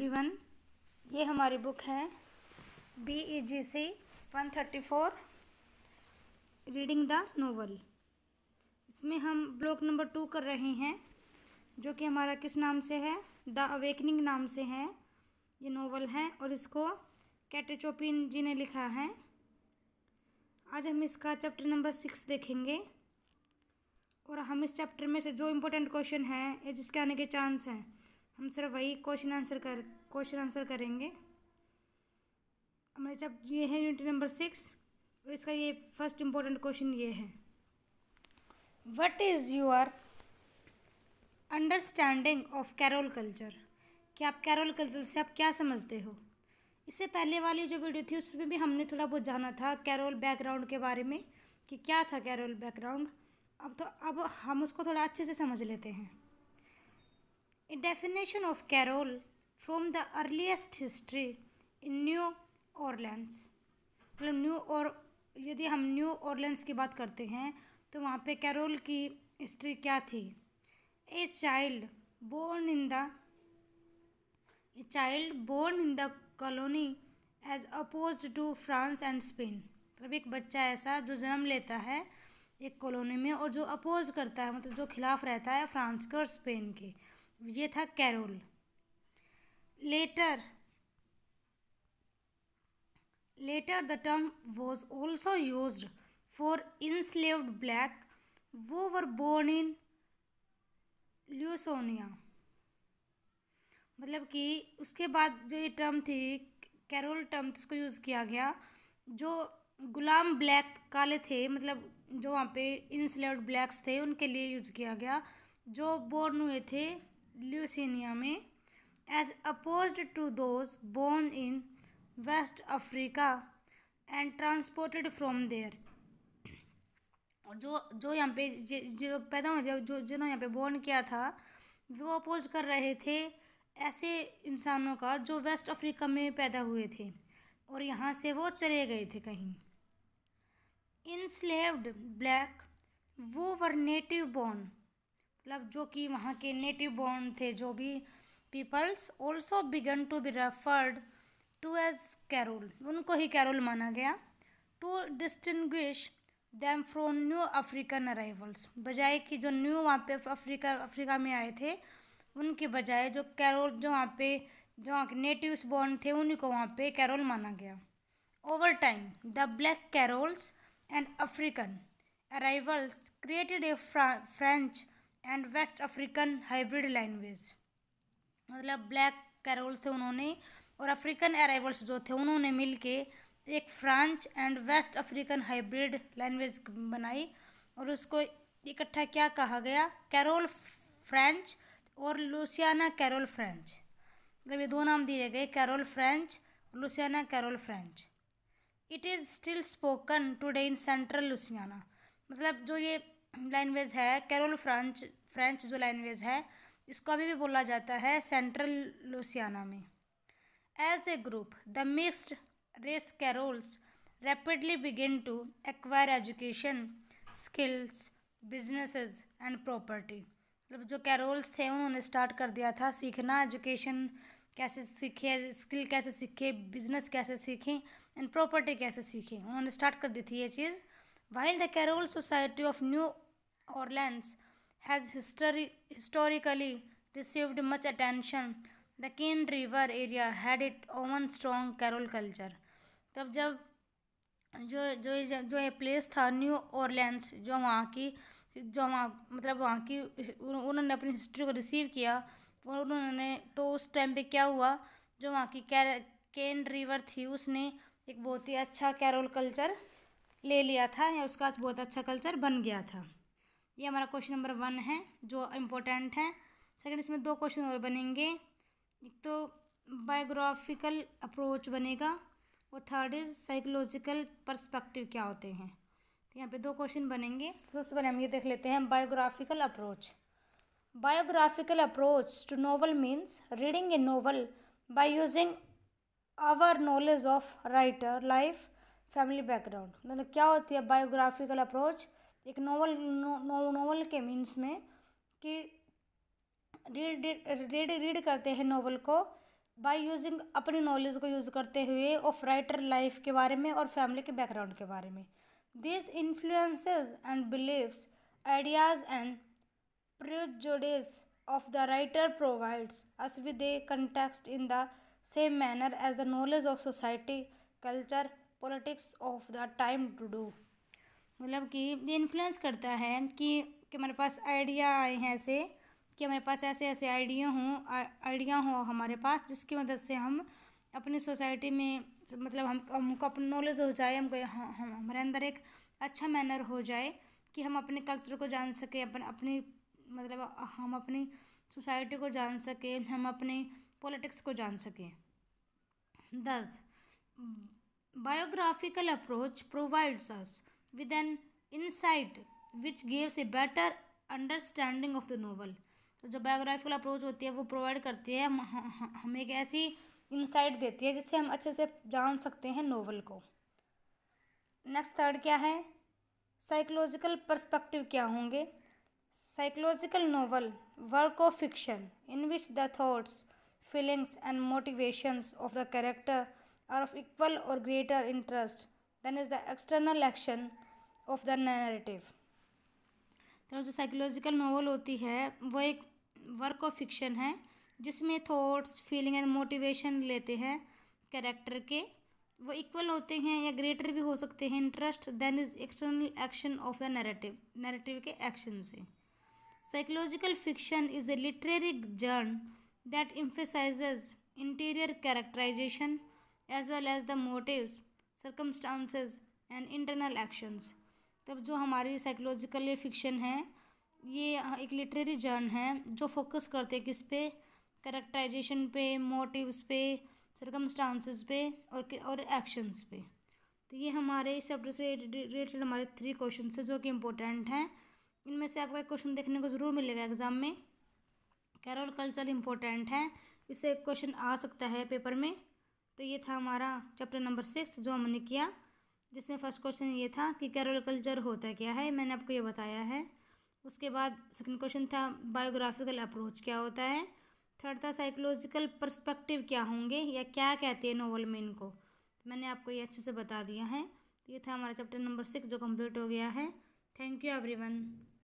Everyone ये हमारी book है B E G C one thirty four reading the novel इसमें हम ब्लॉक नंबर टू कर रहे हैं जो कि हमारा किस नाम से है द अवेकनिंग नाम से है ये नोवल है और इसको कैटेचोपिन जी ने लिखा है आज हम इसका चैप्टर नंबर सिक्स देखेंगे और हम इस चैप्टर में से जो इम्पोर्टेंट क्वेश्चन हैं या जिसके आने के चांस हैं हम सिर्फ वही क्वेश्चन आंसर कर क्वेश्चन आंसर करेंगे हमारे जब ये है यूनिट नंबर सिक्स और इसका ये फर्स्ट इम्पोर्टेंट क्वेश्चन ये है what is your understanding of Creole culture कि आप कैरोल कल्चर से आप क्या समझते हो इससे पहले वाली जो वीडियो थी उसमें भी हमने थोड़ा बहुत जाना था कैरोल बैकग्राउंड के बारे में कि क्या था कैरोल बैकग्राउंड अब तो अब हम उसको थोड़ा अच्छे से समझ लेते हैं A definition of carol from the earliest history in New Orleans. मतलब न्यू और यदि हम न्यू ऑर्लेंस की बात करते हैं तो वहाँ पे कैरोल की हिस्ट्री क्या थी a child born in the a child born in the colony as oppose to France and Spain मतलब एक बच्चा ऐसा जो जन्म लेता है एक कॉलोनी में और जो अपोज करता है मतलब जो खिलाफ रहता है फ्रांस के और स्पेन के ये था Creole later later the term was also use for enslaved black वो वर बोर्न इन ल्यूसोनिया मतलब कि उसके बाद जो ये टर्म थी कैरोल टर्म इसको यूज़ किया गया जो गुलाम ब्लैक काले थे मतलब जो वहाँ पे इंसलेव्ड ब्लैक्स थे उनके लिए यूज़ किया गया जो बोर्न हुए थे ल्यूसिनिया में as oppose to those born in West Africa and transported from there जो जो यहाँ पे जो पैदा हुए थे जो जिन्होंने यहाँ पे बोर्न किया था वो अपोज कर रहे थे ऐसे इंसानों का जो वेस्ट अफ्रीका में पैदा हुए थे और यहाँ से वो चले गए थे कहीं स्लेव्ड ब्लैक वो वर नेटिव बॉर्न मतलब जो कि वहाँ के नेटिव बॉर्न थे जो भी peoples also began to be referred to as Creole उनको ही कैरोल माना गया to distinguish them from new African arrivals बजाय कि जो न्यू वहाँ पे अफ्रीका अफ्रीका में आए थे उनके बजाय जो कैरोल जो वहाँ पे जो वहाँ के नेटिवस बॉर्न थे उन्हीं को वहाँ पे कैरोल माना गया over time the black Creoles and African arrivals created a French and West African hybrid language मतलब ब्लैक कैरोल्स थे उन्होंने और अफ्रीकन अराइवल्स जो थे उन्होंने मिल के एक French and West African hybrid language बनाई और उसको इकट्ठा क्या कहा गया कैरोल फ्रेंच और लुसियाना कैरोल फ्रेंच मतलब ये दो नाम दिए गए कैरोल फ्रेंच और Louisiana Creole French it is still spoken today in central Louisiana मतलब जो ये लैंग्वेज है कैरोल फ्रेंच फ्रेंच जो लैंग्वेज है इसको अभी भी बोला जाता है सेंट्रल लुसियाना में as a group the mixed race carols rapidly begin to acquire education skills business and property मतलब जो कैरोल्स थे उन्होंने स्टार्ट कर दिया था सीखना एजुकेशन कैसे सीखे स्किल कैसे सीखे बिजनेस कैसे सीखें एंड प्रॉपर्टी कैसे सीखें उन्होंने स्टार्ट कर दी थी ये चीज़ while the Creole society of New Orleans has histori- historically received much attention the Cane river area had it own strong Creole culture तब जब जो जो जो ये प्लेस था न्यू ऑरलैंड्स जो वहाँ की जो वहाँ मतलब वहाँ की उन्होंने अपनी हिस्ट्री को रिसीव किया और उन्होंने तो उस टाइम पे क्या हुआ जो वहाँ की कैर केन रिवर थी उसने एक बहुत ही अच्छा कैरोल कल्चर ले लिया था या उसका बहुत अच्छा कल्चर बन गया था ये हमारा क्वेश्चन नंबर वन है जो इम्पोर्टेंट है सेकंड इसमें दो क्वेश्चन और बनेंगे एक तो बायोग्राफिकल अप्रोच बनेगा और थर्ड इज साइकोलॉजिकल पर्सपेक्टिव क्या होते हैं तो यहाँ पे दो क्वेश्चन बनेंगे तो सबसे पहले हम ये देख लेते हैं biographical approach biographical approach to novel means reading a novel by using our knowledge of writer life family background मतलब क्या होती है बायोग्राफिकल अप्रोच एक नो, नोवल के मीन्स में कि रीड रीड रीड करते हैं नॉवल को बाय यूजिंग अपनी नॉलेज को यूज़ करते हुए ऑफ राइटर लाइफ के बारे में और फैमिली के बैकग्राउंड के बारे में this influences and beliefs ideas and prejudices of the writer provides us with a context in the same manner as the knowledge of society culture politics of the time to do मतलब कि ये influence करता है कि कि हमारे पास idea आए हैं ऐसे कि हमारे पास ऐसे ऐसे आइडिया हों आइडिया हों हमारे पास जिसकी मदद से हम अपनी सोसाइटी में मतलब हम हमको अपना नॉलेज हो जाए हमको हम, हम, हमारे अंदर एक अच्छा मैनर हो जाए कि हम अपने कल्चर को जान सकें अपन अपनी मतलब हम अपनी सोसाइटी को जान सकें हम अपने पॉलिटिक्स को जान सकें thus biographical approach provides us with an insight which gives a better understanding of the novel तो जो बायोग्राफिकल अप्रोच होती है वो प्रोवाइड करती है हम, एक ऐसी इंसाइट देती है जिससे हम अच्छे से जान सकते हैं नोवल को नेक्स्ट थर्ड क्या है साइकोलॉजिकल पर्सपेक्टिव क्या होंगे psychological novel work of fiction in which the thoughts feelings and motivations of the character are of equal or greater interest then is the external action of the narrative तो जो psychological novel होती है वो एक work of fiction है जिसमें thoughts feeling and motivation लेते हैं कैरेक्टर के वो इक्वल होते हैं या ग्रेटर भी हो सकते हैं interest then is external action of the narrative narrative के एक्शन से psychological fiction is a literary जर्न that emphasize interior characterization as well as the motives circumstances and internal actions तब जो हमारी साइकोलॉजिकल फिक्शन है ये एक लिटरेरी जर्न है जो फोकस करते हैं किस पे करेक्टराइजेशन पे मोटिवस पे सरकमस्टांसेस पे और और एक्शंस पे तो ये हमारे इस चैप्टर से रिलेटेड हमारे थ्री क्वेश्चन थे जो कि इम्पोर्टेंट हैं इनमें से आपका एक क्वेश्चन देखने को ज़रूर मिलेगा एग्जाम में कैरोल कल्चर इम्पोर्टेंट है इससे एक क्वेश्चन आ सकता है पेपर में तो ये था हमारा चैप्टर नंबर सिक्स जो हमने किया जिसमें फर्स्ट क्वेश्चन ये था कि कैरोल कल्चर होता क्या है मैंने आपको ये बताया है उसके बाद सेकंड क्वेश्चन था बायोग्राफिकल अप्रोच क्या होता है थर्ड था साइकोलॉजिकल पर्सपेक्टिव क्या होंगे या क्या कहते हैं नोवल में इनको तो मैंने आपको ये अच्छे से बता दिया है तो ये था हमारा चैप्टर नंबर सिक्स जो कंप्लीट हो गया है थैंक यू एवरीवन